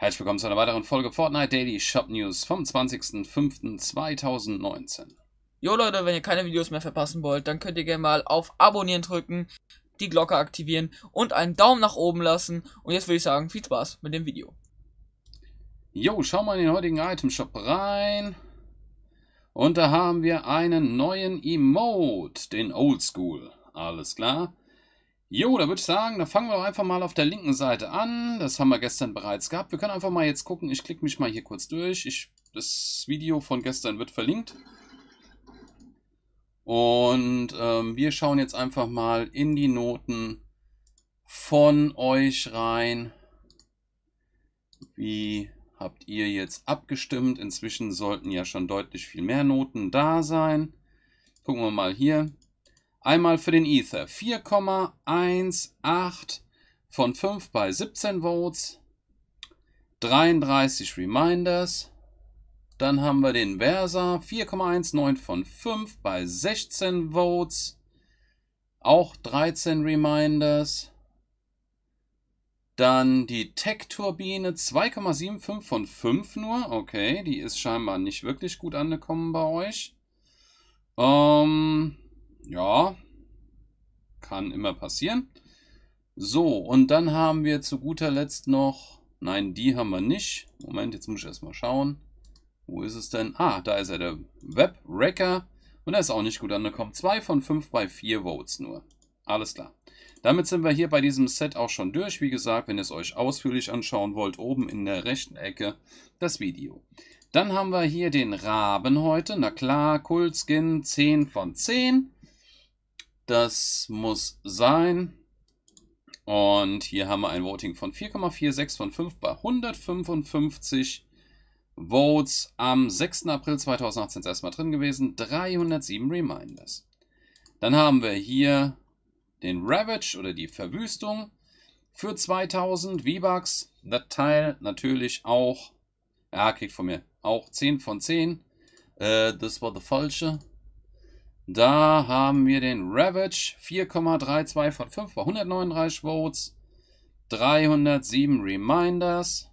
Herzlich willkommen zu einer weiteren Folge Fortnite Daily Shop News vom 20.05.2019. Jo Leute, wenn ihr keine Videos mehr verpassen wollt, dann könnt ihr gerne mal auf Abonnieren drücken, die Glocke aktivieren und einen Daumen nach oben lassen. Und jetzt würde ich sagen, viel Spaß mit dem Video. Jo, schauen wir in den heutigen Item Shop rein. Und da haben wir einen neuen Emote, den Oldschool. Alles klar. Jo, da würde ich sagen, da fangen wir doch einfach mal auf der linken Seite an. Das haben wir gestern bereits gehabt. Wir können einfach mal jetzt gucken. Ich klicke mich mal hier kurz durch. Ich, das Video von gestern wird verlinkt. Und ähm, wir schauen jetzt einfach mal in die Noten von euch rein. Wie habt ihr jetzt abgestimmt? Inzwischen sollten ja schon deutlich viel mehr Noten da sein. Gucken wir mal hier. Einmal für den Ether 4,18 von 5 bei 17 Votes, 33 Reminders. Dann haben wir den Versa 4,19 von 5 bei 16 Votes, auch 13 Reminders. Dann die Tech-Turbine 2,75 von 5 nur. Okay, die ist scheinbar nicht wirklich gut angekommen bei euch. Ähm, ja, kann immer passieren. So, und dann haben wir zu guter Letzt noch, nein, die haben wir nicht. Moment, jetzt muss ich erstmal schauen. Wo ist es denn? Ah, da ist er, der Web-Racker. Und er ist auch nicht gut angekommen. Zwei von fünf bei vier Votes nur. Alles klar. Damit sind wir hier bei diesem Set auch schon durch. Wie gesagt, wenn ihr es euch ausführlich anschauen wollt, oben in der rechten Ecke das Video. Dann haben wir hier den Raben heute. Na klar, Cool Skin 10 von 10. Das muss sein. Und hier haben wir ein Voting von 4,46 von 5 bei 155 Votes am 6. April 2018 das erstmal drin gewesen. 307 Reminders. Dann haben wir hier den Ravage oder die Verwüstung für 2000 V-Bucks. Das Teil natürlich auch, ja, kriegt von mir auch 10 von 10. Äh, das war der falsche. Da haben wir den Ravage 4,32 von 5 bei 139 Votes. 307 Reminders.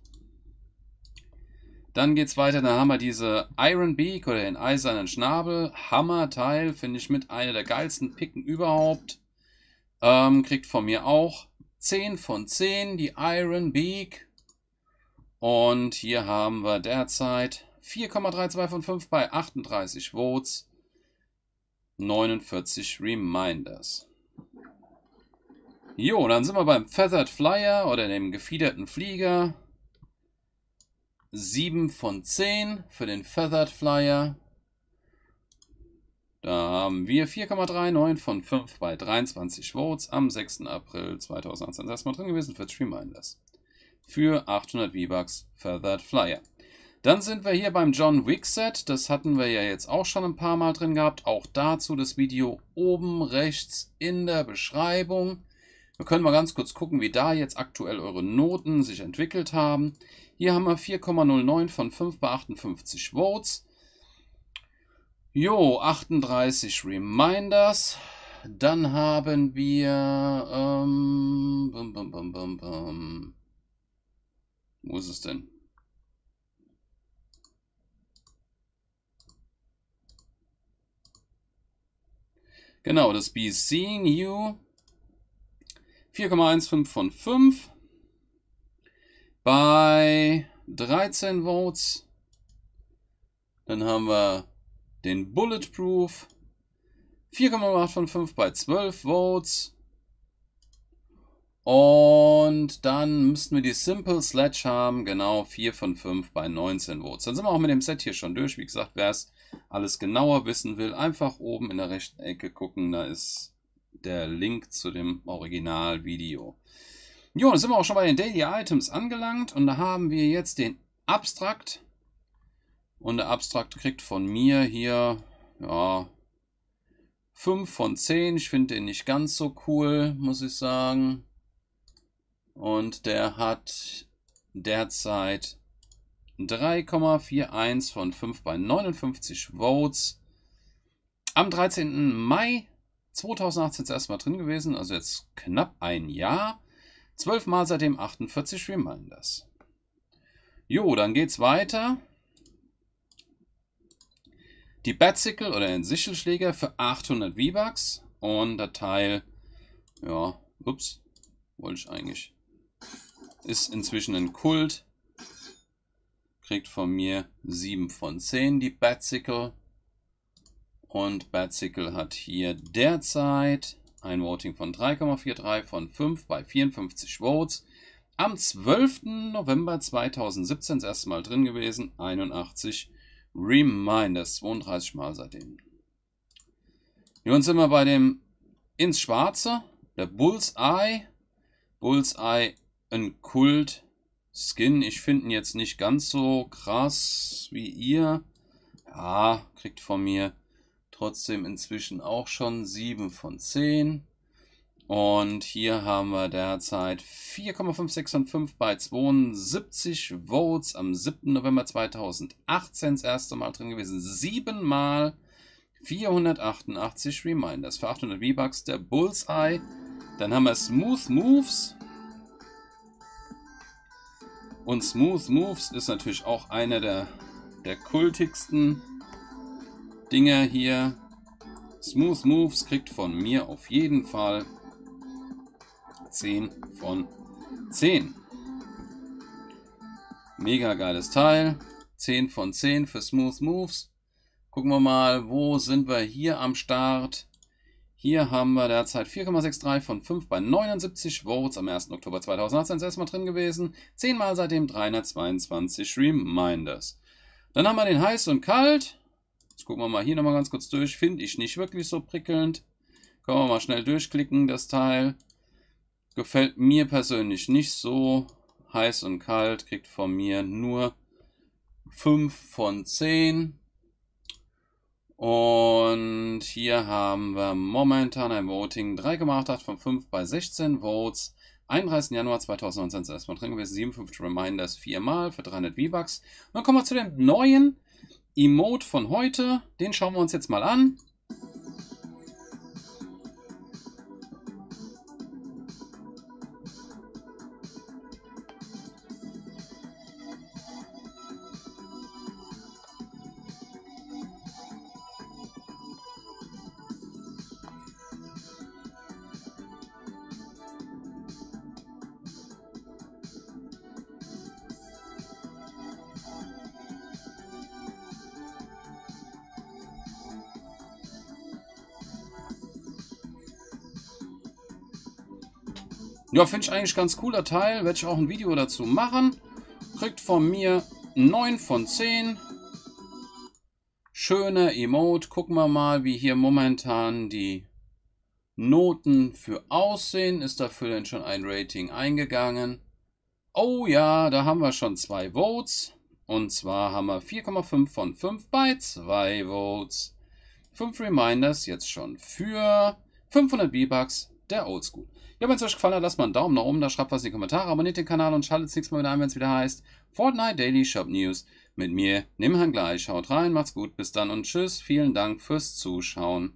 Dann geht es weiter. Da haben wir diese Iron Beak oder den eisernen Schnabel. Hammerteil, finde ich mit einer der geilsten Picken überhaupt. Ähm, kriegt von mir auch 10 von 10 die Iron Beak. Und hier haben wir derzeit 4,32 von 5 bei 38 Votes. 49 Reminders. Jo, dann sind wir beim Feathered Flyer oder dem gefiederten Flieger. 7 von 10 für den Feathered Flyer. Da haben wir 4,39 von 5 bei 23 Votes am 6. April 2018. Das ist mal drin gewesen für Reminders. Für 800 V-Bucks Feathered Flyer. Dann sind wir hier beim John Wick Set. Das hatten wir ja jetzt auch schon ein paar Mal drin gehabt. Auch dazu das Video oben rechts in der Beschreibung. Wir können mal ganz kurz gucken, wie da jetzt aktuell eure Noten sich entwickelt haben. Hier haben wir 4,09 von 5 bei 58 Votes. Jo, 38 Reminders. Dann haben wir... Ähm, bum, bum, bum, bum, bum. Wo ist es denn? Genau, das Be Seeing You. 4,15 von 5. Bei 13 Votes. Dann haben wir den Bulletproof. 4,8 von 5 bei 12 Votes. Und dann müssten wir die Simple Sledge haben. Genau, 4 von 5 bei 19 Votes. Dann sind wir auch mit dem Set hier schon durch. Wie gesagt, wäre es alles genauer wissen will, einfach oben in der rechten Ecke gucken, da ist der Link zu dem Originalvideo. Jo, dann sind wir auch schon bei den Daily Items angelangt und da haben wir jetzt den Abstrakt. Und der Abstrakt kriegt von mir hier, ja, 5 von 10. Ich finde den nicht ganz so cool, muss ich sagen. Und der hat derzeit 3,41 von 5 bei 59 Votes. Am 13. Mai 2018 das erste mal drin gewesen, also jetzt knapp ein Jahr. Zwölfmal seitdem 48 Reminders. Jo, dann geht's weiter. Die Batsickle oder ein Sichelschläger für 800 V-Bucks und der Teil, ja, ups, wollte ich eigentlich, ist inzwischen ein Kult kriegt von mir 7 von 10 die Batsicle. Und Batsicle hat hier derzeit ein Voting von 3,43 von 5 bei 54 Votes. Am 12. November 2017 das erste Mal drin gewesen, 81 Reminders, 32 Mal seitdem. Nun sind wir bei dem ins Schwarze, der Bullseye. Bullseye, ein Kult, Skin. Ich finde ihn jetzt nicht ganz so krass wie ihr. Ja, kriegt von mir trotzdem inzwischen auch schon 7 von 10. Und hier haben wir derzeit 4,56 und 5 bei 72 Votes am 7. November 2018 das erste Mal drin gewesen. 7 mal 488 Reminders für 800 V-Bucks, der Bullseye. Dann haben wir Smooth Moves und Smooth Moves ist natürlich auch einer der, der kultigsten Dinger hier. Smooth Moves kriegt von mir auf jeden Fall 10 von 10. Mega geiles Teil. 10 von 10 für Smooth Moves. Gucken wir mal, wo sind wir hier am Start? Hier haben wir derzeit 4,63 von 5 bei 79 Votes am 1. Oktober 2018 das erste Mal drin gewesen. Zehnmal seitdem 322 Reminders. Dann haben wir den heiß und kalt. Jetzt gucken wir mal hier nochmal ganz kurz durch. Finde ich nicht wirklich so prickelnd. Können wir mal schnell durchklicken, das Teil. Gefällt mir persönlich nicht so. Heiß und kalt kriegt von mir nur 5 von 10. Und hier haben wir momentan ein Voting 3,88 von 5 bei 16 Votes. 31. Januar 2019 ist Mal drin gewesen. 57 Reminders viermal für 300 V-Bucks. Dann kommen wir zu dem neuen Emote von heute. Den schauen wir uns jetzt mal an. Ja, finde ich eigentlich ganz cooler Teil. Werde ich auch ein Video dazu machen. Kriegt von mir 9 von 10. Schöner Emote. Gucken wir mal, wie hier momentan die Noten für Aussehen. Ist dafür denn schon ein Rating eingegangen? Oh ja, da haben wir schon zwei Votes. Und zwar haben wir 4,5 von 5 bei 2 Votes. 5 Reminders jetzt schon für 500 B-Bucks der Oldschool. Ja, wenn es euch gefallen hat, lasst mal einen Daumen nach oben, da schreibt was in die Kommentare, abonniert den Kanal und schaltet nichts Mal wieder ein, wenn es wieder heißt Fortnite Daily Shop News mit mir. Nimm gleich, haut rein, macht's gut, bis dann und tschüss, vielen Dank fürs Zuschauen.